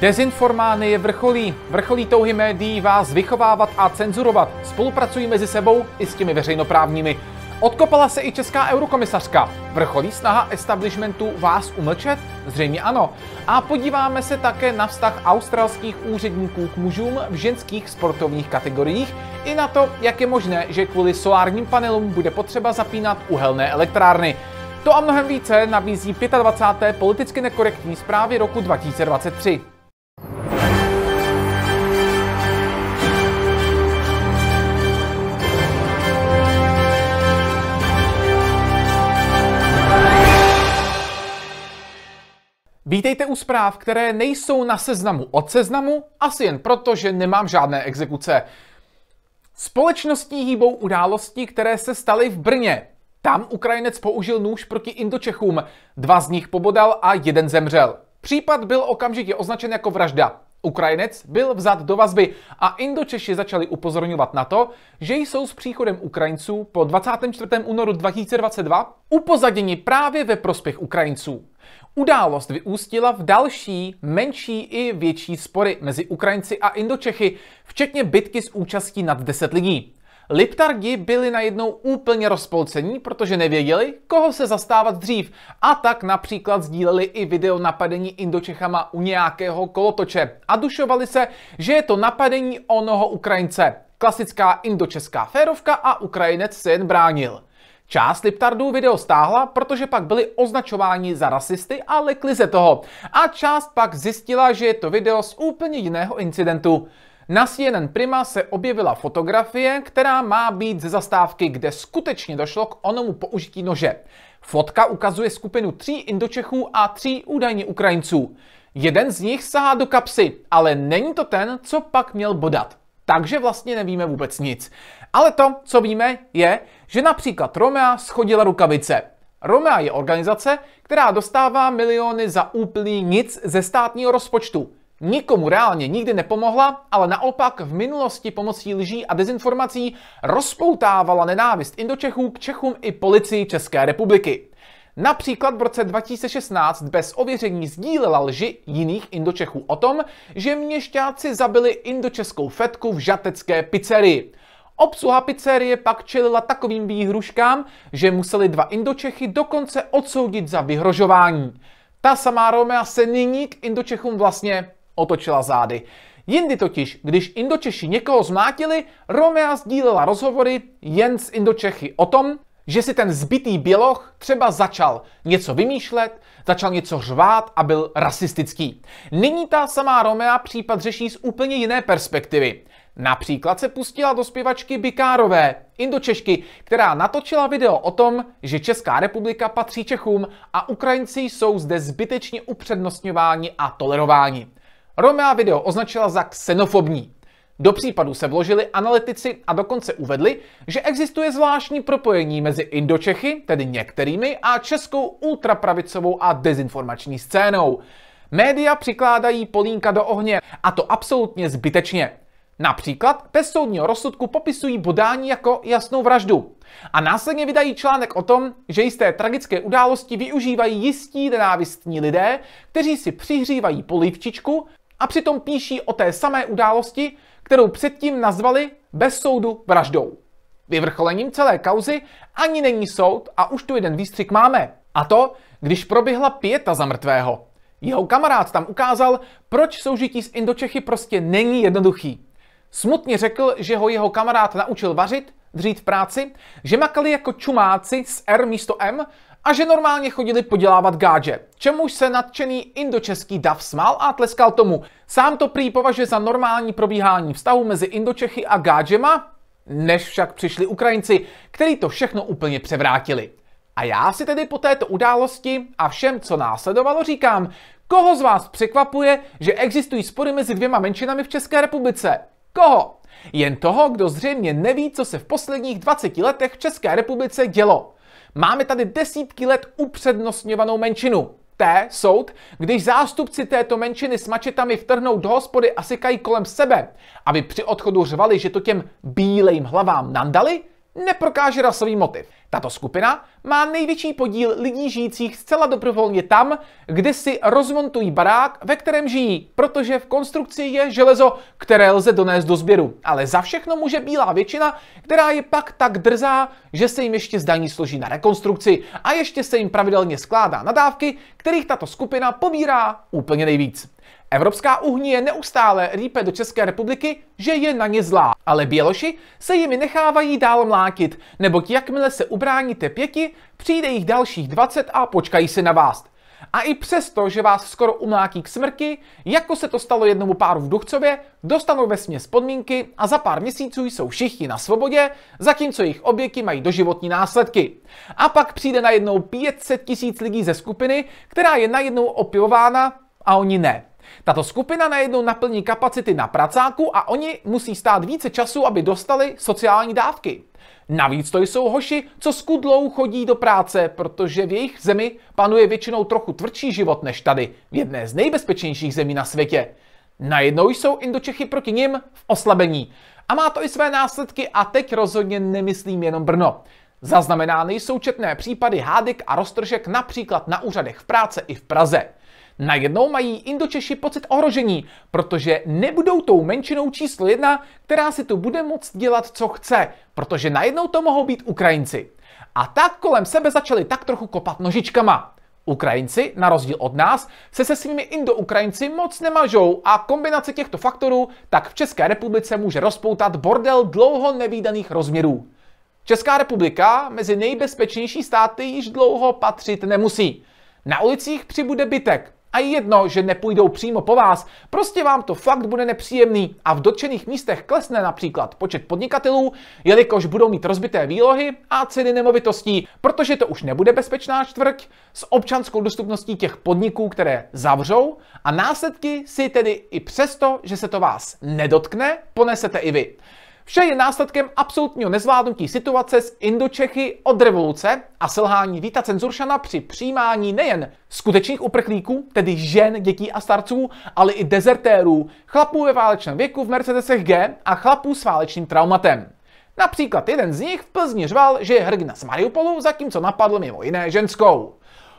Dezinformány je vrcholí. Vrcholí touhy médií vás vychovávat a cenzurovat. Spolupracují mezi sebou i s těmi veřejnoprávními. Odkopala se i česká eurokomisařka. Vrcholí snaha establishmentu vás umlčet? Zřejmě ano. A podíváme se také na vztah australských úředníků k mužům v ženských sportovních kategoriích i na to, jak je možné, že kvůli solárním panelům bude potřeba zapínat uhelné elektrárny. To a mnohem více nabízí 25. politicky nekorektní zprávy roku 2023. Vítejte u zpráv, které nejsou na seznamu od seznamu, asi jen proto, že nemám žádné exekuce. Společností hýbou události, které se staly v Brně. Tam Ukrajinec použil nůž proti Indočechům, dva z nich pobodal a jeden zemřel. Případ byl okamžitě označen jako vražda. Ukrajinec byl vzat do vazby a Indočeši začali upozorňovat na to, že jsou s příchodem Ukrajinců po 24. únoru 2022 upozaděni právě ve prospěch Ukrajinců. Událost vyústila v další, menší i větší spory mezi Ukrajinci a Indočechy, včetně bitky s účastí nad 10 lidí. Liptargi byli najednou úplně rozpolcení, protože nevěděli, koho se zastávat dřív a tak například sdíleli i video napadení Indočechama u nějakého kolotoče a dušovali se, že je to napadení onoho Ukrajince. Klasická indočeská férovka a Ukrajinec se jen bránil. Část Liptardů video stáhla, protože pak byli označováni za rasisty a lekli se toho. A část pak zjistila, že je to video z úplně jiného incidentu. Na CNN Prima se objevila fotografie, která má být ze zastávky, kde skutečně došlo k onomu použití nože. Fotka ukazuje skupinu tří Indočechů a tří údajně Ukrajinců. Jeden z nich sahá do kapsy, ale není to ten, co pak měl bodat. Takže vlastně nevíme vůbec nic. Ale to, co víme, je, že například Romea schodila rukavice. Romea je organizace, která dostává miliony za úplný nic ze státního rozpočtu. Nikomu reálně nikdy nepomohla, ale naopak v minulosti pomocí lží a dezinformací rozpoutávala nenávist Indočechů k Čechům i policii České republiky. Například v roce 2016 bez ověření sdílela lži jiných Indočechů o tom, že měšťáci zabili indočeskou fetku v žatecké pizzerii. Obsluha pizzerie pak čelila takovým výhruškám, že museli dva Indočechy dokonce odsoudit za vyhrožování. Ta samá Romea se nyní k Indočechům vlastně otočila zády. Jindy totiž, když Indočeši někoho zmátili, Romea sdílela rozhovory jen s Indočechy o tom, že si ten zbytý běloch třeba začal něco vymýšlet, začal něco řvát a byl rasistický. Nyní ta samá Romea případ řeší z úplně jiné perspektivy. Například se pustila do zpěvačky Bikárové, Indočešky, která natočila video o tom, že Česká republika patří Čechům a Ukrajinci jsou zde zbytečně upřednostňováni a tolerováni. Romea video označila za xenofobní. Do případu se vložili analytici a dokonce uvedli, že existuje zvláštní propojení mezi Indočechy, tedy některými, a českou ultrapravicovou a dezinformační scénou. Média přikládají polínka do ohně a to absolutně zbytečně. Například bez soudního rozsudku popisují bodání jako jasnou vraždu. A následně vydají článek o tom, že jisté tragické události využívají jistí nenávistní lidé, kteří si přihřívají polivčičku a přitom píší o té samé události, kterou předtím nazvali bez soudu vraždou. Vyvrcholením celé kauzy ani není soud a už tu jeden výstřik máme. A to, když proběhla pěta za mrtvého. Jeho kamarád tam ukázal, proč soužití s Indočechy prostě není jednoduchý. Smutně řekl, že ho jeho kamarád naučil vařit, dřít v práci, že makali jako čumáci s R místo M a že normálně chodili podělávat gádže. Čemuž se nadšený indočeský dav smál a tleskal tomu. Sám to prý považuje za normální probíhání vztahu mezi Indočechy a gáčema, než však přišli Ukrajinci, který to všechno úplně převrátili. A já si tedy po této události a všem, co následovalo, říkám, koho z vás překvapuje, že existují spory mezi dvěma menšinami v České republice? Koho? Jen toho, kdo zřejmě neví, co se v posledních 20 letech v České republice dělo. Máme tady desítky let upřednostňovanou menšinu. Té soud, když zástupci této menšiny s mačetami vtrhnou do hospody a sykají kolem sebe, aby při odchodu řvali, že to těm bílejm hlavám nandali, neprokáže rasový motiv. Tato skupina má největší podíl lidí žijících zcela dobrovolně tam, kde si rozmontují barák, ve kterém žijí, protože v konstrukci je železo, které lze donést do sběru. Ale za všechno může bílá většina, která je pak tak drzá, že se jim ještě zdaní složí na rekonstrukci a ještě se jim pravidelně skládá nadávky, kterých tato skupina pobírá úplně nejvíc. Evropská unie neustále rýpe do České republiky, že je na ně zlá, ale Běloši se jimi nechávají dál mlátit, neboť jakmile se ubráníte pěti, přijde jich dalších 20 a počkají se na vás. A i přesto, že vás skoro umlátí k smrti, jako se to stalo jednomu páru v Duchcově, dostanou ve směs podmínky a za pár měsíců jsou všichni na svobodě, zatímco jejich oběky mají doživotní následky. A pak přijde najednou 500 tisíc lidí ze skupiny, která je najednou opilována a oni ne. Tato skupina najednou naplní kapacity na pracáku a oni musí stát více času, aby dostali sociální dávky. Navíc to jsou hoši, co skudlou chodí do práce, protože v jejich zemi panuje většinou trochu tvrdší život než tady, v jedné z nejbezpečnějších zemí na světě. Najednou jsou Indočechy proti nim v oslabení. A má to i své následky a teď rozhodně nemyslím jenom Brno. Zaznamenány jsou četné případy hádek a roztržek například na úřadech v práce i v Praze. Najednou mají Indočeši pocit ohrožení, protože nebudou tou menšinou číslo jedna, která si tu bude moct dělat, co chce, protože najednou to mohou být Ukrajinci. A tak kolem sebe začali tak trochu kopat nožičkama. Ukrajinci, na rozdíl od nás, se se svými Indo-Ukrajinci moc nemažou a kombinace těchto faktorů tak v České republice může rozpoutat bordel dlouho nevýdaných rozměrů. Česká republika mezi nejbezpečnější státy již dlouho patřit nemusí. Na ulicích přibude bytek, a jedno, že nepůjdou přímo po vás, prostě vám to fakt bude nepříjemný a v dotčených místech klesne například počet podnikatelů, jelikož budou mít rozbité výlohy a ceny nemovitostí, protože to už nebude bezpečná čtvrť s občanskou dostupností těch podniků, které zavřou a následky si tedy i přesto, že se to vás nedotkne, ponesete i vy. Vše je následkem absolutního nezvládnutí situace s Indočechy od revoluce a selhání Víta Cenzuršana při přijímání nejen skutečných uprchlíků, tedy žen, dětí a starců, ale i dezertérů, chlapů ve válečném věku v Mercedesech G a chlapů s válečným traumatem. Například jeden z nich v Plzni řval, že je hrdina z Mariupolu, zatímco napadl mimo jiné ženskou.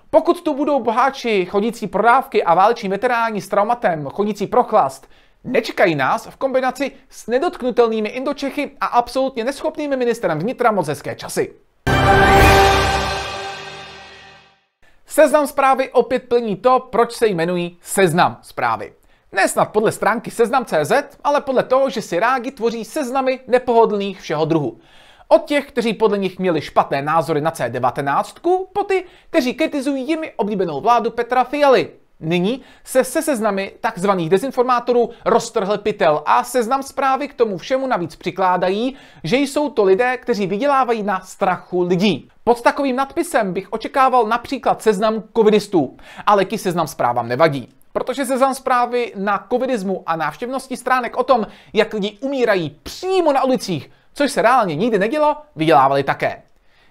Pokud tu budou boháči chodící prodávky a váleční veteráni s traumatem chodící prochlast, Nečekají nás v kombinaci s nedotknutelnými Indočechy a absolutně neschopnými ministrem vnitra moc hezké časy. Seznam zprávy opět plní to, proč se jmenují Seznam zprávy. Ne snad podle stránky seznam.cz, ale podle toho, že si rádi tvoří seznamy nepohodlných všeho druhu. Od těch, kteří podle nich měli špatné názory na C19, po ty, kteří kritizují jimi oblíbenou vládu Petra Fialy, Nyní se se seznamy takzvaných dezinformátorů roztrhl pytel a seznam zprávy k tomu všemu navíc přikládají, že jsou to lidé, kteří vydělávají na strachu lidí. Pod takovým nadpisem bych očekával například seznam covidistů, ale ký seznam zprávám nevadí. Protože seznam zprávy na covidismu a návštěvnosti stránek o tom, jak lidi umírají přímo na ulicích, což se reálně nikdy nedělo, vydělávali také.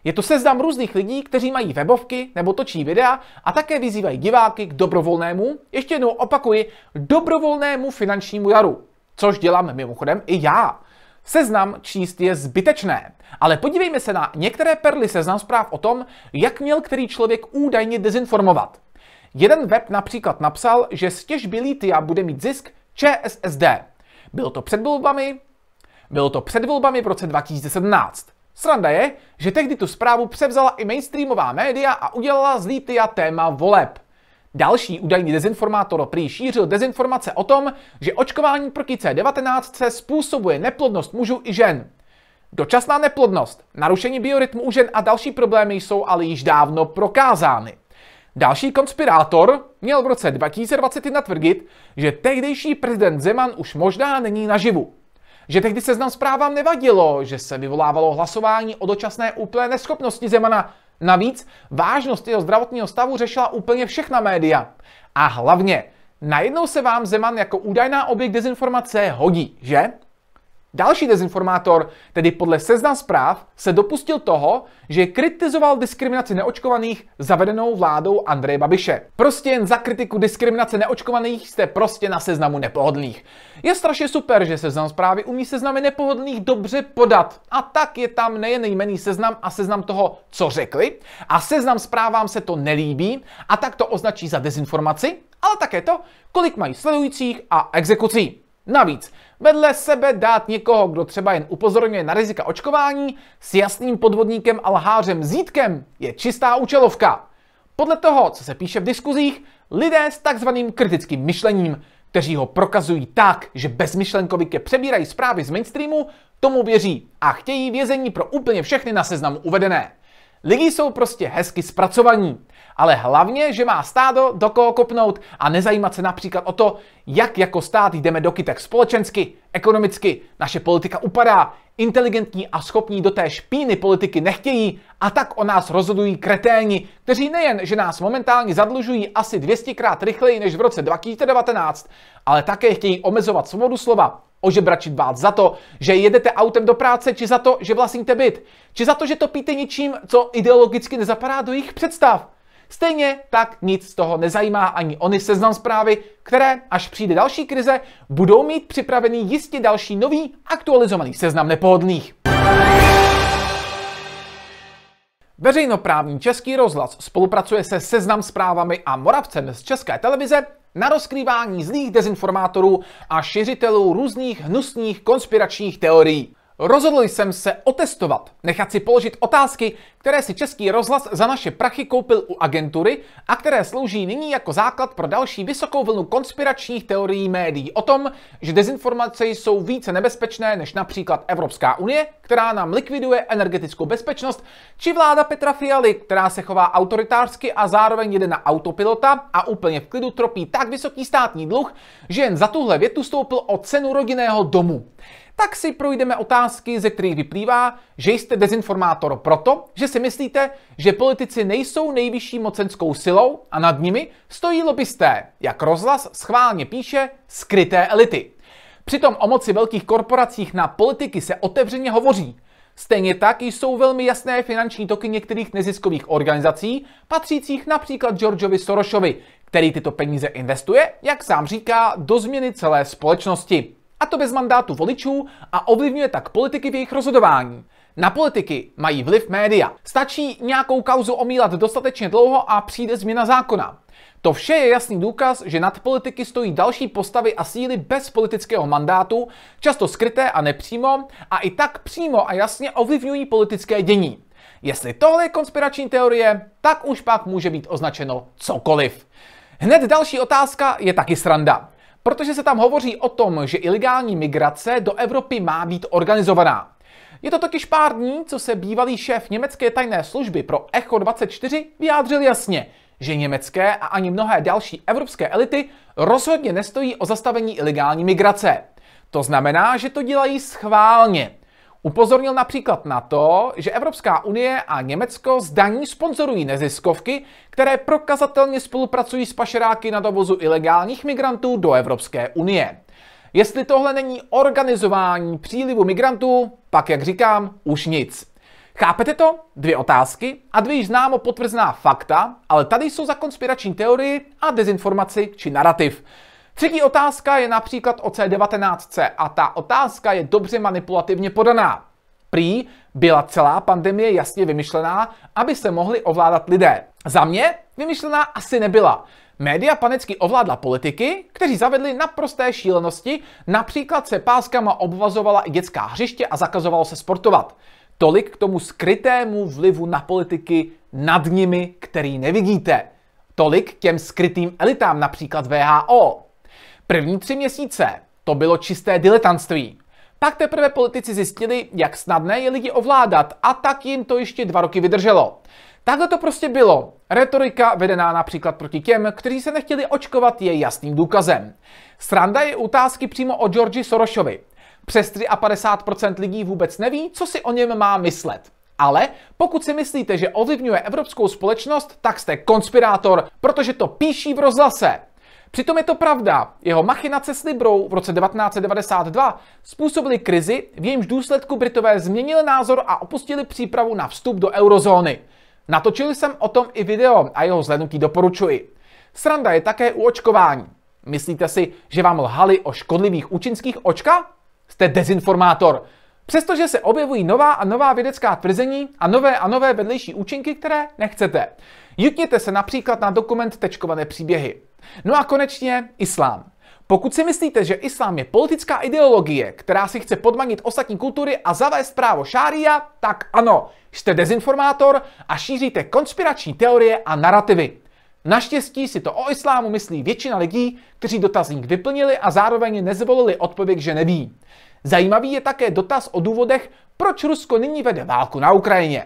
Je to seznam různých lidí, kteří mají webovky nebo točí videa a také vyzývají diváky k dobrovolnému, ještě jednou opakuji, dobrovolnému finančnímu daru. Což dělám mimochodem i já. Seznam číst je zbytečné, ale podívejme se na některé perly seznam zpráv o tom, jak měl který člověk údajně dezinformovat. Jeden web například napsal, že z těžby litia bude mít zisk ČSSD. Bylo to před volbami, bylo to před volbami v roce 2017. Sranda je, že tehdy tu zprávu převzala i mainstreamová média a udělala z Lítia téma voleb. Další údajný dezinformátor prý šířil dezinformace o tom, že očkování proti C19 způsobuje neplodnost mužů i žen. Dočasná neplodnost, narušení biorytmu u žen a další problémy jsou ale již dávno prokázány. Další konspirátor měl v roce 2021 tvrdit, že tehdejší prezident Zeman už možná není naživu že tehdy seznam zprávám nevadilo, že se vyvolávalo hlasování o dočasné úplné neschopnosti Zemana. Navíc vážnost jeho zdravotního stavu řešila úplně všechna média. A hlavně, najednou se vám Zeman jako údajná objekt dezinformace hodí, že? Další dezinformátor, tedy podle seznam zpráv, se dopustil toho, že kritizoval diskriminaci neočkovaných zavedenou vládou Andreje Babiše. Prostě jen za kritiku diskriminace neočkovaných jste prostě na seznamu nepohodlných. Je strašně super, že seznam zprávy umí seznamy nepohodlných dobře podat. A tak je tam nejen jmený seznam a seznam toho, co řekli, a seznam zprávám se to nelíbí, a tak to označí za dezinformaci, ale také to, kolik mají sledujících a exekucí. Navíc vedle sebe dát někoho, kdo třeba jen upozorňuje na rizika očkování, s jasným podvodníkem a lhářem Zítkem je čistá účelovka. Podle toho, co se píše v diskuzích, lidé s takzvaným kritickým myšlením, kteří ho prokazují tak, že bezmyšlenkovitě přebírají zprávy z mainstreamu, tomu věří a chtějí vězení pro úplně všechny na seznamu uvedené. Lidi jsou prostě hezky zpracovaní ale hlavně, že má stádo do koho kopnout a nezajímat se například o to, jak jako stát jdeme do kytek společensky, ekonomicky, naše politika upadá, inteligentní a schopní do té špíny politiky nechtějí a tak o nás rozhodují kreténi, kteří nejen, že nás momentálně zadlužují asi 200 krát rychleji než v roce 2019, ale také chtějí omezovat svobodu slova, ožebračit vás za to, že jedete autem do práce, či za to, že vlastníte byt, či za to, že to píte něčím, co ideologicky nezapadá do jejich představ. Stejně tak nic z toho nezajímá ani ony seznam zprávy, které, až přijde další krize, budou mít připravený jistě další nový aktualizovaný seznam nepohodlných. Veřejnoprávní Český rozhlas spolupracuje se Seznam zprávami a Moravcem z České televize na rozkrývání zlých dezinformátorů a šiřitelů různých hnusných konspiračních teorií. Rozhodl jsem se otestovat, nechat si položit otázky, které si Český rozhlas za naše prachy koupil u agentury a které slouží nyní jako základ pro další vysokou vlnu konspiračních teorií médií o tom, že dezinformace jsou více nebezpečné než například Evropská unie, která nám likviduje energetickou bezpečnost, či vláda Petra Fialy, která se chová autoritářsky a zároveň jede na autopilota a úplně v klidu tropí tak vysoký státní dluh, že jen za tuhle větu stoupil o cenu rodinného domu tak si projdeme otázky, ze kterých vyplývá, že jste dezinformátor proto, že si myslíte, že politici nejsou nejvyšší mocenskou silou a nad nimi stojí lobbysté, jak rozhlas schválně píše, skryté elity. Přitom o moci velkých korporacích na politiky se otevřeně hovoří. Stejně tak jsou velmi jasné finanční toky některých neziskových organizací, patřících například Georgeovi Sorosovi, který tyto peníze investuje, jak sám říká, do změny celé společnosti a to bez mandátu voličů a ovlivňuje tak politiky v jejich rozhodování. Na politiky mají vliv média. Stačí nějakou kauzu omílat dostatečně dlouho a přijde změna zákona. To vše je jasný důkaz, že nad politiky stojí další postavy a síly bez politického mandátu, často skryté a nepřímo, a i tak přímo a jasně ovlivňují politické dění. Jestli tohle je konspirační teorie, tak už pak může být označeno cokoliv. Hned další otázka je taky sranda protože se tam hovoří o tom, že ilegální migrace do Evropy má být organizovaná. Je to totiž pár dní, co se bývalý šéf německé tajné služby pro Echo 24 vyjádřil jasně, že německé a ani mnohé další evropské elity rozhodně nestojí o zastavení ilegální migrace. To znamená, že to dělají schválně. Upozornil například na to, že Evropská unie a Německo zdaní sponzorují neziskovky, které prokazatelně spolupracují s pašeráky na dovozu ilegálních migrantů do Evropské unie. Jestli tohle není organizování přílivu migrantů, pak jak říkám, už nic. Chápete to? Dvě otázky a dvě již známo potvrzená fakta, ale tady jsou za konspirační teorii a dezinformaci či narrativ. Třetí otázka je například o C19C a ta otázka je dobře manipulativně podaná. Prý byla celá pandemie jasně vymyšlená, aby se mohli ovládat lidé. Za mě vymyšlená asi nebyla. Média panicky ovládla politiky, kteří zavedli naprosté šílenosti, například se páskama obvazovala i dětská hřiště a zakazovalo se sportovat. Tolik k tomu skrytému vlivu na politiky nad nimi, který nevidíte. Tolik k těm skrytým elitám, například VHO. První tři měsíce to bylo čisté diletantství. Pak teprve politici zjistili, jak snadné je lidi ovládat a tak jim to ještě dva roky vydrželo. Takhle to prostě bylo. Retorika vedená například proti těm, kteří se nechtěli očkovat, je jasným důkazem. Sranda je otázky přímo o Georgi Sorošovi. Přes 53% lidí vůbec neví, co si o něm má myslet. Ale pokud si myslíte, že ovlivňuje evropskou společnost, tak jste konspirátor, protože to píší v rozhlase. Přitom je to pravda. Jeho machinace s Librou v roce 1992 způsobily krizi, v jejímž důsledku Britové změnili názor a opustili přípravu na vstup do eurozóny. Natočil jsem o tom i video a jeho zhlednutí doporučuji. Sranda je také u očkování. Myslíte si, že vám lhali o škodlivých účinských očka? Jste dezinformátor. Přestože se objevují nová a nová vědecká tvrzení a nové a nové vedlejší účinky, které nechcete. Jutněte se například na dokument Tečkované příběhy. No a konečně islám. Pokud si myslíte, že islám je politická ideologie, která si chce podmanit ostatní kultury a zavést právo šária, tak ano, jste dezinformátor a šíříte konspirační teorie a narrativy. Naštěstí si to o islámu myslí většina lidí, kteří dotazník vyplnili a zároveň nezvolili odpověď, že neví. Zajímavý je také dotaz o důvodech, proč Rusko nyní vede válku na Ukrajině.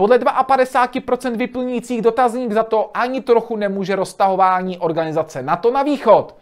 Podle 52% vyplňujících dotazník za to ani trochu nemůže roztahování organizace NATO na východ.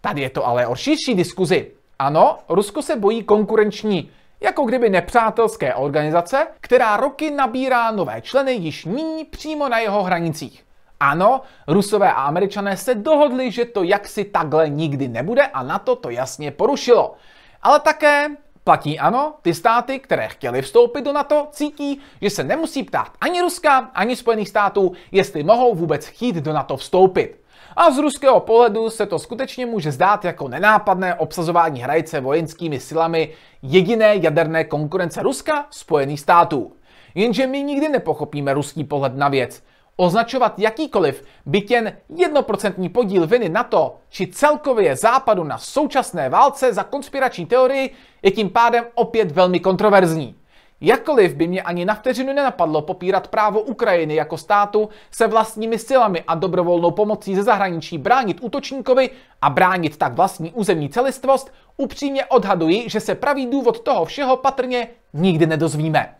Tady je to ale o širší diskuzi. Ano, Rusko se bojí konkurenční, jako kdyby nepřátelské organizace, která roky nabírá nové členy již nyní přímo na jeho hranicích. Ano, Rusové a Američané se dohodli, že to jaksi takhle nikdy nebude a na to to jasně porušilo. Ale také Platí ano, ty státy, které chtěly vstoupit do NATO, cítí, že se nemusí ptát ani Ruska, ani Spojených států, jestli mohou vůbec chtít do NATO vstoupit. A z ruského pohledu se to skutečně může zdát jako nenápadné obsazování hrajce vojenskými silami jediné jaderné konkurence Ruska, Spojených států. Jenže my nikdy nepochopíme ruský pohled na věc. Označovat jakýkoliv, byt jen jednoprocentní podíl viny to, či celkově západu na současné válce za konspirační teorii je tím pádem opět velmi kontroverzní. Jakkoliv by mě ani na vteřinu nenapadlo popírat právo Ukrajiny jako státu se vlastními silami a dobrovolnou pomocí ze zahraničí bránit útočníkovi a bránit tak vlastní územní celistvost, upřímně odhaduji, že se pravý důvod toho všeho patrně nikdy nedozvíme.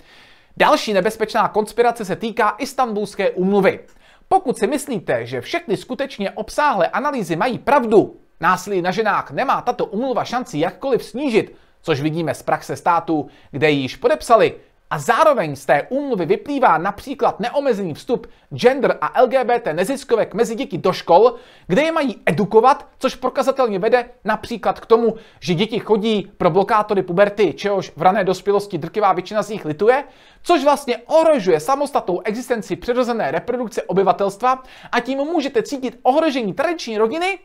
Další nebezpečná konspirace se týká Istanbulské umluvy. Pokud si myslíte, že všechny skutečně obsáhlé analýzy mají pravdu, násilí na ženách nemá tato umluva šanci jakkoliv snížit, což vidíme z praxe států, kde ji již podepsali, a zároveň z té úmluvy vyplývá například neomezený vstup gender a LGBT neziskovek mezi děti do škol, kde je mají edukovat, což prokazatelně vede například k tomu, že děti chodí pro blokátory puberty, čehož v rané dospělosti drtivá většina z nich lituje, což vlastně ohrožuje samostatnou existenci přirozené reprodukce obyvatelstva a tím můžete cítit ohrožení tradiční rodiny,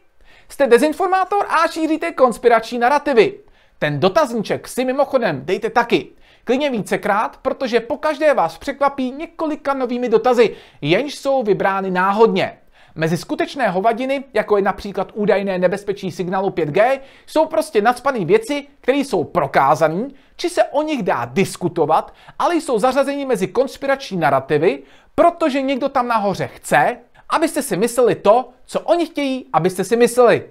jste dezinformátor a šíříte konspirační narrativy. Ten dotazníček si mimochodem dejte taky klidně vícekrát, protože po každé vás překvapí několika novými dotazy, jenž jsou vybrány náhodně. Mezi skutečné hovadiny, jako je například údajné nebezpečí signálu 5G, jsou prostě nadspané věci, které jsou prokázané, či se o nich dá diskutovat, ale jsou zařazeni mezi konspirační narrativy, protože někdo tam nahoře chce, abyste si mysleli to, co oni chtějí, abyste si mysleli.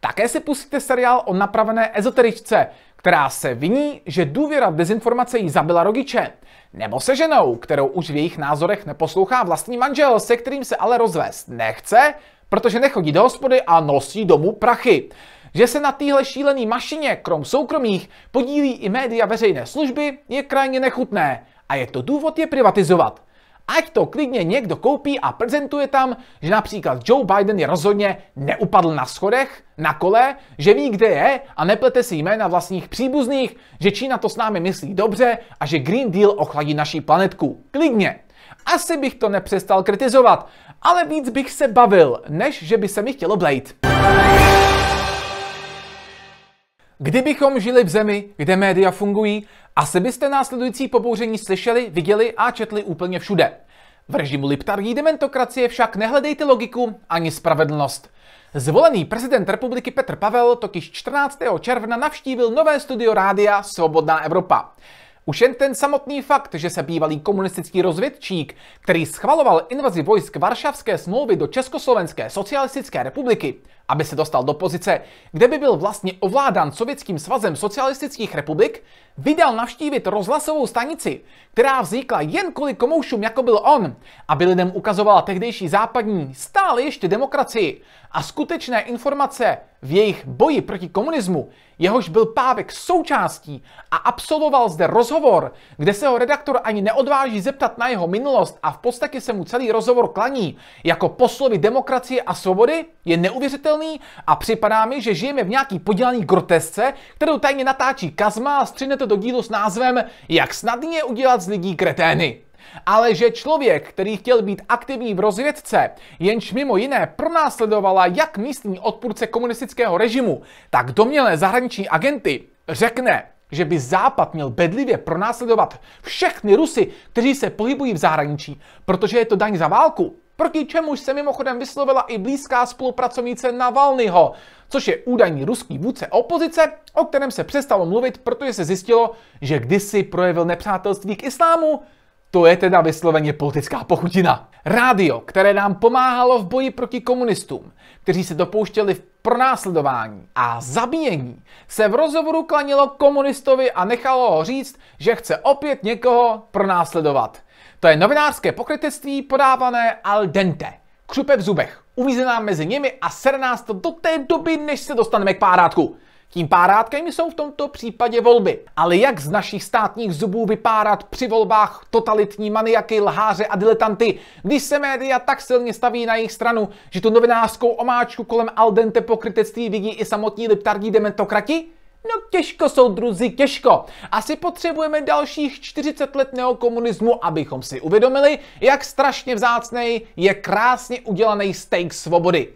Také si pustíte seriál o napravené ezoteričce, která se viní, že důvěra v dezinformace jí zabila rodiče, nebo se ženou, kterou už v jejich názorech neposlouchá vlastní manžel, se kterým se ale rozvést nechce, protože nechodí do hospody a nosí domů prachy. Že se na téhle šílené mašině, krom soukromých, podílí i média veřejné služby, je krajně nechutné a je to důvod je privatizovat ať to klidně někdo koupí a prezentuje tam, že například Joe Biden je rozhodně neupadl na schodech, na kole, že ví, kde je a neplete si jména vlastních příbuzných, že Čína to s námi myslí dobře a že Green Deal ochladí naší planetku. Klidně. Asi bych to nepřestal kritizovat, ale víc bych se bavil, než že by se mi chtělo blejt. Kdybychom žili v zemi, kde média fungují, asi byste následující pobouření slyšeli, viděli a četli úplně všude. V režimu liptarní dementokracie však nehledejte logiku ani spravedlnost. Zvolený prezident republiky Petr Pavel totiž 14. června navštívil nové studio rádia Svobodná Evropa. Už jen ten samotný fakt, že se bývalý komunistický rozvědčík, který schvaloval invazi vojsk Varšavské smlouvy do Československé socialistické republiky, aby se dostal do pozice, kde by byl vlastně ovládán Sovětským svazem socialistických republik, vydal navštívit rozhlasovou stanici, která vznikla jen kvůli komoušům, jako byl on, aby lidem ukazovala tehdejší západní stále ještě demokracii a skutečné informace v jejich boji proti komunismu, jehož byl Pávek součástí a absolvoval zde rozhovor, kde se ho redaktor ani neodváží zeptat na jeho minulost a v podstatě se mu celý rozhovor klaní jako poslovy demokracie a svobody, je neuvěřitelný neuvěřitelný a připadá mi, že žijeme v nějaký podělaný grotesce, kterou tajně natáčí Kazma a střine to do dílu s názvem Jak snadně udělat z lidí kretény. Ale že člověk, který chtěl být aktivní v rozvědce, jenž mimo jiné pronásledovala jak místní odpůrce komunistického režimu, tak domělé zahraniční agenty, řekne, že by Západ měl bedlivě pronásledovat všechny Rusy, kteří se pohybují v zahraničí, protože je to daň za válku, proti čemuž se mimochodem vyslovila i blízká spolupracovnice Navalnyho, což je údajný ruský vůdce opozice, o kterém se přestalo mluvit, protože se zjistilo, že kdysi projevil nepřátelství k islámu, to je teda vysloveně politická pochutina. Rádio, které nám pomáhalo v boji proti komunistům, kteří se dopouštěli v pronásledování a zabíjení, se v rozhovoru klanilo komunistovi a nechalo ho říct, že chce opět někoho pronásledovat. To je novinářské pokrytectví podávané al dente. Křupe v zubech, uvízená mezi nimi a ser nás to do té doby, než se dostaneme k párátku. Tím párátkem jsou v tomto případě volby. Ale jak z našich státních zubů vypárat při volbách totalitní maniaky, lháře a diletanty, když se média tak silně staví na jejich stranu, že tu novinářskou omáčku kolem al dente pokrytectví vidí i samotní liptardí dementokrati? No těžko, soudruzi, těžko. Asi potřebujeme dalších 40 let neokomunismu, abychom si uvědomili, jak strašně vzácný je krásně udělaný steak svobody.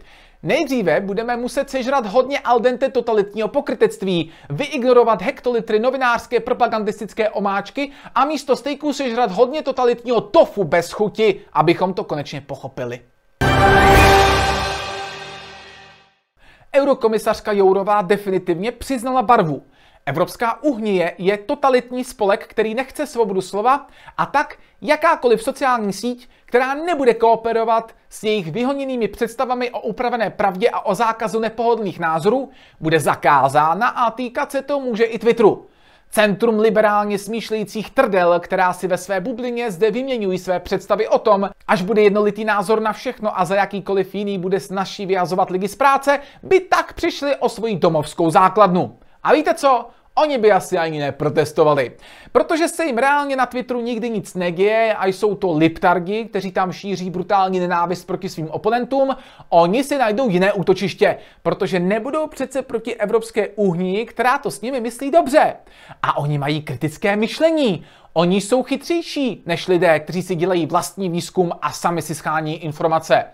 Nejdříve budeme muset sežrat hodně al dente totalitního pokrytectví, vyignorovat hektolitry novinářské propagandistické omáčky a místo stejků sežrat hodně totalitního tofu bez chuti, abychom to konečně pochopili. eurokomisařka Jourová definitivně přiznala barvu. Evropská uhnie je totalitní spolek, který nechce svobodu slova a tak jakákoliv sociální síť, která nebude kooperovat s jejich vyhoněnými představami o upravené pravdě a o zákazu nepohodlných názorů, bude zakázána a týkat se to může i Twitteru. Centrum liberálně smýšlejících trdel, která si ve své bublině zde vyměňují své představy o tom, až bude jednolitý názor na všechno a za jakýkoliv jiný bude snažší vyjazovat lidi z práce, by tak přišli o svoji domovskou základnu. A víte co? Oni by asi ani neprotestovali. Protože se jim reálně na Twitteru nikdy nic neděje a jsou to liptargi, kteří tam šíří brutální nenávist proti svým oponentům, oni si najdou jiné útočiště, protože nebudou přece proti evropské uhni, která to s nimi myslí dobře. A oni mají kritické myšlení. Oni jsou chytřejší než lidé, kteří si dělají vlastní výzkum a sami si schání informace.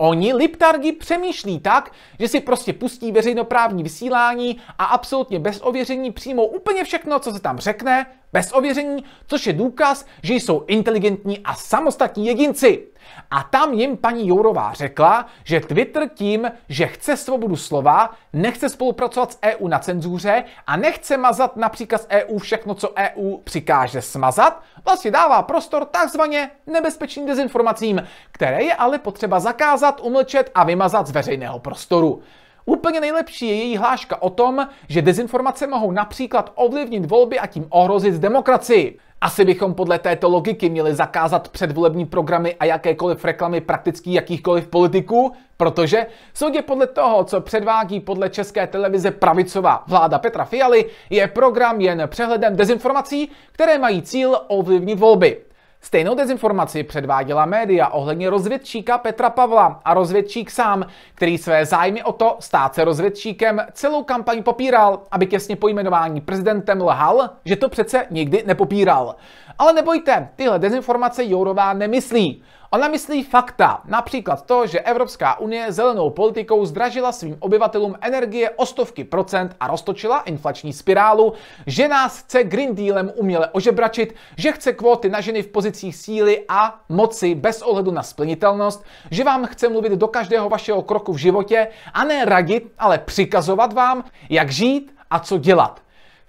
Oni, liptardi, přemýšlí tak, že si prostě pustí veřejnoprávní vysílání a absolutně bez ověření přijmou úplně všechno, co se tam řekne, bez ověření, což je důkaz, že jsou inteligentní a samostatní jedinci. A tam jim paní Jourová řekla, že Twitter tím, že chce svobodu slova, nechce spolupracovat s EU na cenzuře a nechce mazat například z EU všechno, co EU přikáže smazat, vlastně dává prostor takzvaně nebezpečným dezinformacím, které je ale potřeba zakázat, umlčet a vymazat z veřejného prostoru. Úplně nejlepší je její hláška o tom, že dezinformace mohou například ovlivnit volby a tím ohrozit demokracii. Asi bychom podle této logiky měli zakázat předvolební programy a jakékoliv reklamy prakticky jakýchkoliv politiků, protože soudě podle toho, co předvádí podle české televize pravicová vláda Petra Fialy, je program jen přehledem dezinformací, které mají cíl ovlivnit volby. Stejnou dezinformaci předváděla média ohledně rozvědčíka Petra Pavla a rozvědčík sám, který své zájmy o to stát se rozvědčíkem celou kampaň popíral, aby těsně pojmenování prezidentem lhal, že to přece nikdy nepopíral. Ale nebojte, tyhle dezinformace Jourová nemyslí. Ona myslí fakta, například to, že Evropská unie zelenou politikou zdražila svým obyvatelům energie o stovky procent a roztočila inflační spirálu, že nás chce Green Dealem uměle ožebračit, že chce kvóty na ženy v pozicích síly a moci bez ohledu na splnitelnost, že vám chce mluvit do každého vašeho kroku v životě a ne radit, ale přikazovat vám, jak žít a co dělat.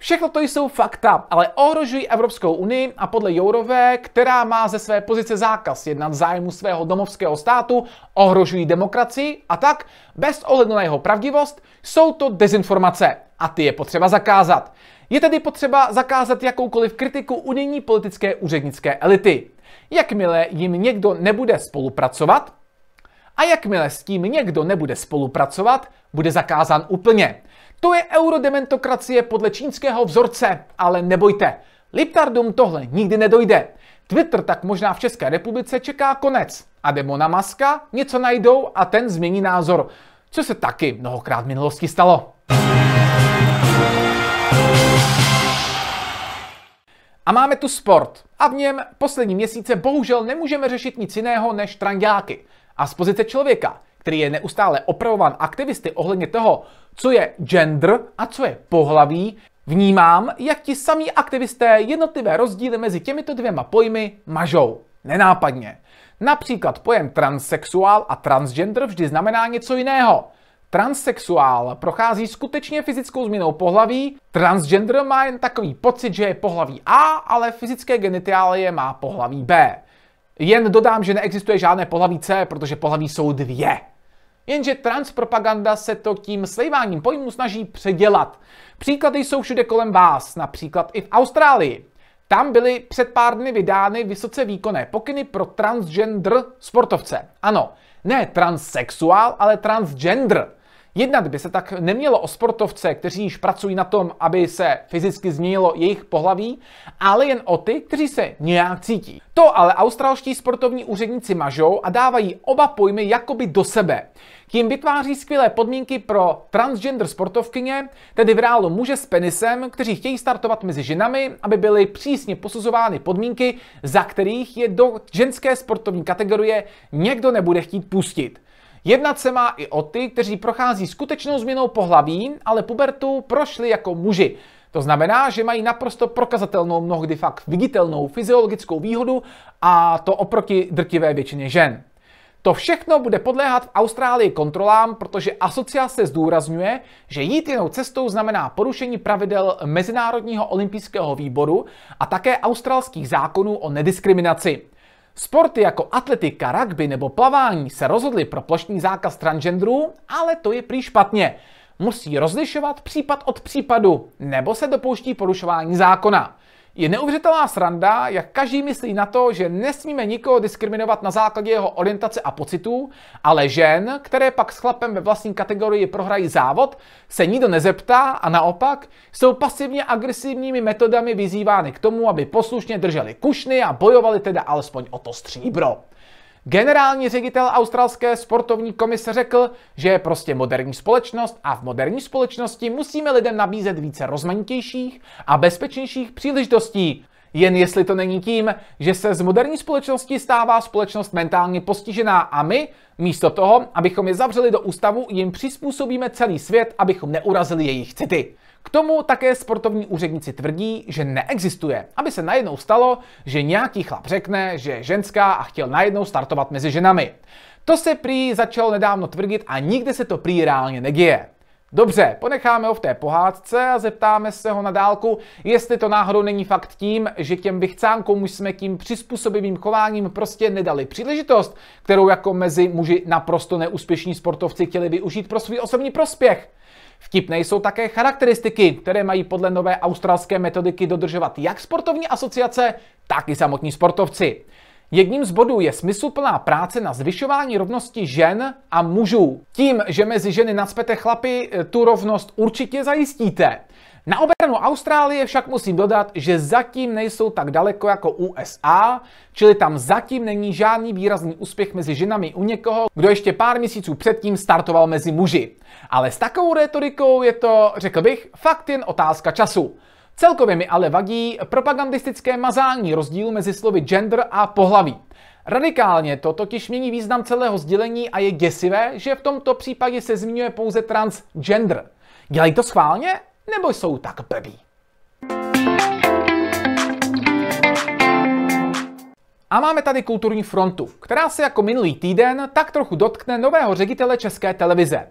Všechno to jsou fakta, ale ohrožují Evropskou unii a podle Jourové, která má ze své pozice zákaz jednat v zájmu svého domovského státu, ohrožují demokracii a tak, bez ohledu na jeho pravdivost, jsou to dezinformace a ty je potřeba zakázat. Je tedy potřeba zakázat jakoukoliv kritiku unijní politické úřednické elity. Jakmile jim někdo nebude spolupracovat, a jakmile s tím někdo nebude spolupracovat, bude zakázán úplně. To je eurodementokracie podle čínského vzorce, ale nebojte, Liptardům tohle nikdy nedojde. Twitter tak možná v České republice čeká konec a demona Maska něco najdou a ten změní názor, co se taky mnohokrát v minulosti stalo. A máme tu sport. A v něm poslední měsíce bohužel nemůžeme řešit nic jiného než trangáky. A z pozice člověka, který je neustále opravovan aktivisty ohledně toho, co je gender a co je pohlaví, vnímám, jak ti samí aktivisté jednotlivé rozdíly mezi těmito dvěma pojmy mažou. Nenápadně. Například pojem transsexuál a transgender vždy znamená něco jiného. Transsexuál prochází skutečně fyzickou změnou pohlaví, transgender má jen takový pocit, že je pohlaví A, ale fyzické genitálie má pohlaví B. Jen dodám, že neexistuje žádné pohlaví C, protože pohlaví jsou dvě. Jenže transpropaganda se to tím slejváním pojmů snaží předělat. Příklady jsou všude kolem vás, například i v Austrálii. Tam byly před pár dny vydány vysoce výkonné pokyny pro transgender sportovce. Ano, ne transsexuál, ale transgender. Jednat by se tak nemělo o sportovce, kteří již pracují na tom, aby se fyzicky změnilo jejich pohlaví, ale jen o ty, kteří se nějak cítí. To ale australští sportovní úředníci mažou a dávají oba pojmy jakoby do sebe. Tím vytváří skvělé podmínky pro transgender sportovkyně, tedy v reálu muže s penisem, kteří chtějí startovat mezi ženami, aby byly přísně posuzovány podmínky, za kterých je do ženské sportovní kategorie někdo nebude chtít pustit. Jednat se má i o ty, kteří prochází skutečnou změnou pohlaví, ale pubertu prošli jako muži. To znamená, že mají naprosto prokazatelnou, mnohdy fakt viditelnou fyziologickou výhodu a to oproti drtivé většině žen. To všechno bude podléhat v Austrálii kontrolám, protože asociace zdůrazňuje, že jít jinou cestou znamená porušení pravidel Mezinárodního olympijského výboru a také australských zákonů o nediskriminaci. Sporty jako atletika, rugby nebo plavání se rozhodly pro plošný zákaz transgenderů, ale to je prý špatně. Musí rozlišovat případ od případu, nebo se dopouští porušování zákona. Je neuvěřitelná sranda, jak každý myslí na to, že nesmíme nikoho diskriminovat na základě jeho orientace a pocitů, ale žen, které pak s chlapem ve vlastní kategorii prohrají závod, se nikdo nezeptá a naopak jsou pasivně agresivními metodami vyzývány k tomu, aby poslušně drželi kušny a bojovali teda alespoň o to stříbro. Generální ředitel australské sportovní komise řekl, že je prostě moderní společnost a v moderní společnosti musíme lidem nabízet více rozmanitějších a bezpečnějších příležitostí. Jen jestli to není tím, že se z moderní společnosti stává společnost mentálně postižená a my, místo toho, abychom je zavřeli do ústavu, jim přizpůsobíme celý svět, abychom neurazili jejich city. K tomu také sportovní úředníci tvrdí, že neexistuje, aby se najednou stalo, že nějaký chlap řekne, že je ženská a chtěl najednou startovat mezi ženami. To se prý začalo nedávno tvrdit a nikde se to prý reálně neděje. Dobře, ponecháme ho v té pohádce a zeptáme se ho na dálku, jestli to náhodou není fakt tím, že těm vychcánkům už jsme tím přizpůsobivým chováním prostě nedali příležitost, kterou jako mezi muži naprosto neúspěšní sportovci chtěli využít pro svůj osobní prospěch. Vtipné jsou také charakteristiky, které mají podle nové australské metodiky dodržovat jak sportovní asociace, tak i samotní sportovci. Jedním z bodů je smysluplná práce na zvyšování rovnosti žen a mužů. Tím, že mezi ženy nadspete chlapy, tu rovnost určitě zajistíte. Na obranu Austrálie však musím dodat, že zatím nejsou tak daleko jako USA, čili tam zatím není žádný výrazný úspěch mezi ženami u někoho, kdo ještě pár měsíců předtím startoval mezi muži. Ale s takovou retorikou je to, řekl bych, fakt jen otázka času. Celkově mi ale vadí propagandistické mazání rozdílu mezi slovy gender a pohlaví. Radikálně to totiž mění význam celého sdělení a je děsivé, že v tomto případě se zmiňuje pouze transgender. Dělají to schválně? nebo jsou tak blbí. A máme tady kulturní frontu, která se jako minulý týden tak trochu dotkne nového ředitele České televize.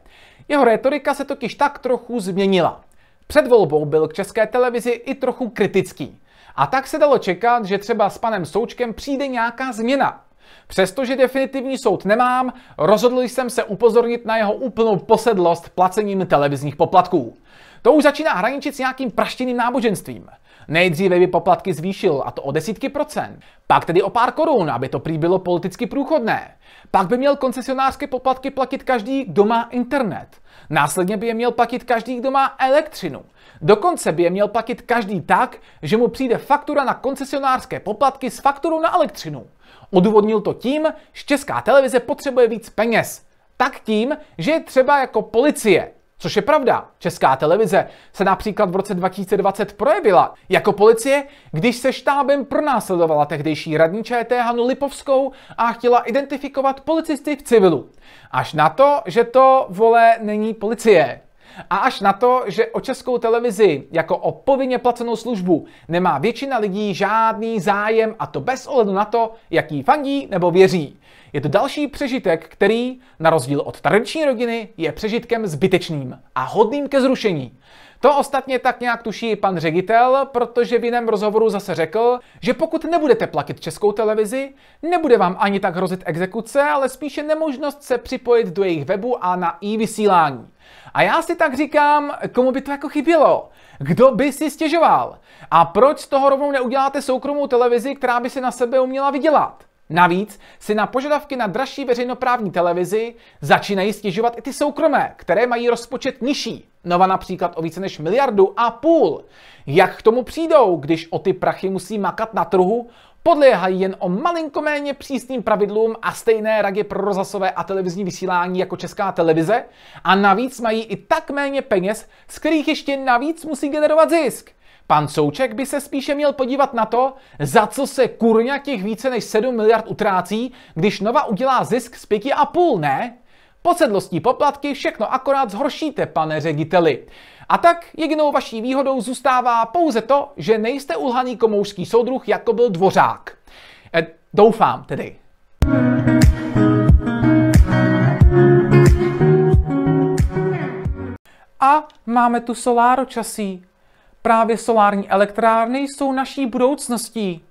Jeho retorika se totiž tak trochu změnila. Před volbou byl k České televizi i trochu kritický. A tak se dalo čekat, že třeba s panem Součkem přijde nějaká změna. Přestože definitivní soud nemám, rozhodl jsem se upozornit na jeho úplnou posedlost placením televizních poplatků. To už začíná hraničit s nějakým praštěným náboženstvím. Nejdříve by poplatky zvýšil, a to o desítky procent. Pak tedy o pár korun, aby to prý bylo politicky průchodné. Pak by měl koncesionářské poplatky platit každý, kdo má internet. Následně by je měl platit každý, kdo má elektřinu. Dokonce by je měl platit každý tak, že mu přijde faktura na koncesionářské poplatky s fakturou na elektřinu. Odůvodnil to tím, že česká televize potřebuje víc peněz. Tak tím, že je třeba jako policie Což je pravda, česká televize se například v roce 2020 projevila jako policie, když se štábem pronásledovala tehdejší radní ČT Hanu Lipovskou a chtěla identifikovat policisty v civilu. Až na to, že to, vole, není policie. A až na to, že o českou televizi jako o povinně placenou službu nemá většina lidí žádný zájem a to bez ohledu na to, jaký fandí nebo věří. Je to další přežitek, který, na rozdíl od tradiční rodiny, je přežitkem zbytečným a hodným ke zrušení. To ostatně tak nějak tuší pan ředitel, protože v jiném rozhovoru zase řekl, že pokud nebudete platit českou televizi, nebude vám ani tak hrozit exekuce, ale spíše nemožnost se připojit do jejich webu a na i vysílání. A já si tak říkám, komu by to jako chybělo? Kdo by si stěžoval? A proč z toho rovnou neuděláte soukromou televizi, která by si na sebe uměla vydělat? Navíc si na požadavky na dražší veřejnoprávní televizi začínají stěžovat i ty soukromé, které mají rozpočet nižší. Nova například o více než miliardu a půl. Jak k tomu přijdou, když o ty prachy musí makat na trhu podléhají jen o malinko méně přísným pravidlům a stejné radě pro rozhlasové a televizní vysílání jako česká televize a navíc mají i tak méně peněz, z kterých ještě navíc musí generovat zisk. Pan Souček by se spíše měl podívat na to, za co se kurňa těch více než 7 miliard utrácí, když Nova udělá zisk z 5,5, ne? Posedlostní poplatky všechno akorát zhoršíte, pane řediteli. A tak jedinou vaší výhodou zůstává pouze to, že nejste ulhaný komouřský soudruh, jako byl dvořák. E, doufám tedy. A máme tu soláročasí. Právě solární elektrárny jsou naší budoucností.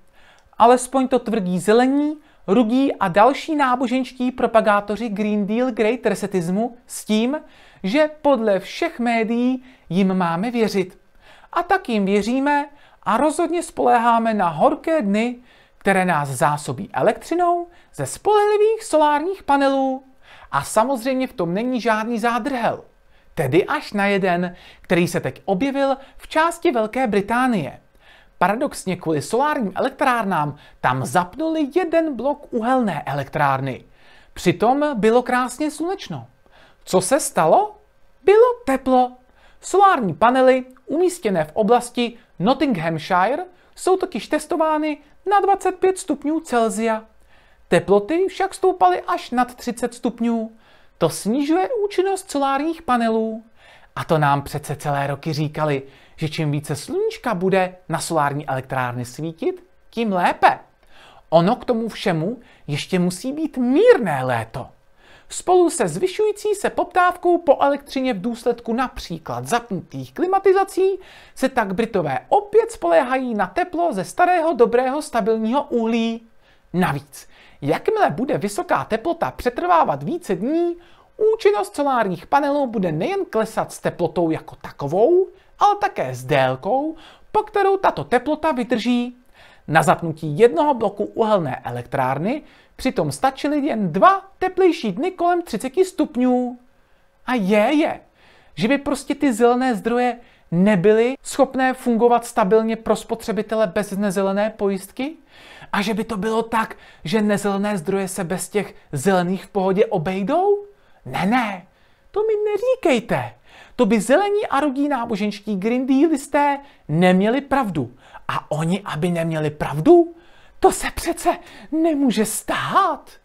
Alespoň to tvrdí zelení, rudí a další náboženští propagátoři Green Deal Great Resetismu s tím, že podle všech médií jim máme věřit. A tak jim věříme a rozhodně spoléháme na horké dny, které nás zásobí elektřinou ze spolehlivých solárních panelů. A samozřejmě v tom není žádný zádrhel. Tedy až na jeden, který se teď objevil v části Velké Británie. Paradoxně kvůli solárním elektrárnám tam zapnuli jeden blok uhelné elektrárny. Přitom bylo krásně slunečno. Co se stalo? Bylo teplo. Solární panely umístěné v oblasti Nottinghamshire jsou totiž testovány na 25 stupňů Celzia. Teploty však stoupaly až nad 30 stupňů. To snižuje účinnost solárních panelů. A to nám přece celé roky říkali, že čím více sluníčka bude na solární elektrárny svítit, tím lépe. Ono k tomu všemu ještě musí být mírné léto spolu se zvyšující se poptávkou po elektřině v důsledku například zapnutých klimatizací se tak Britové opět spoléhají na teplo ze starého dobrého stabilního uhlí. Navíc, jakmile bude vysoká teplota přetrvávat více dní, účinnost solárních panelů bude nejen klesat s teplotou jako takovou, ale také s délkou, po kterou tato teplota vydrží na zapnutí jednoho bloku uhelné elektrárny přitom stačily jen dva teplejší dny kolem 30 stupňů. A je, je, že by prostě ty zelené zdroje nebyly schopné fungovat stabilně pro spotřebitele bez nezelené pojistky? A že by to bylo tak, že nezelené zdroje se bez těch zelených v pohodě obejdou? Ne, ne, to mi neříkejte to by zelení a rudí náboženští Green Dealisté neměli pravdu. A oni, aby neměli pravdu, to se přece nemůže stát.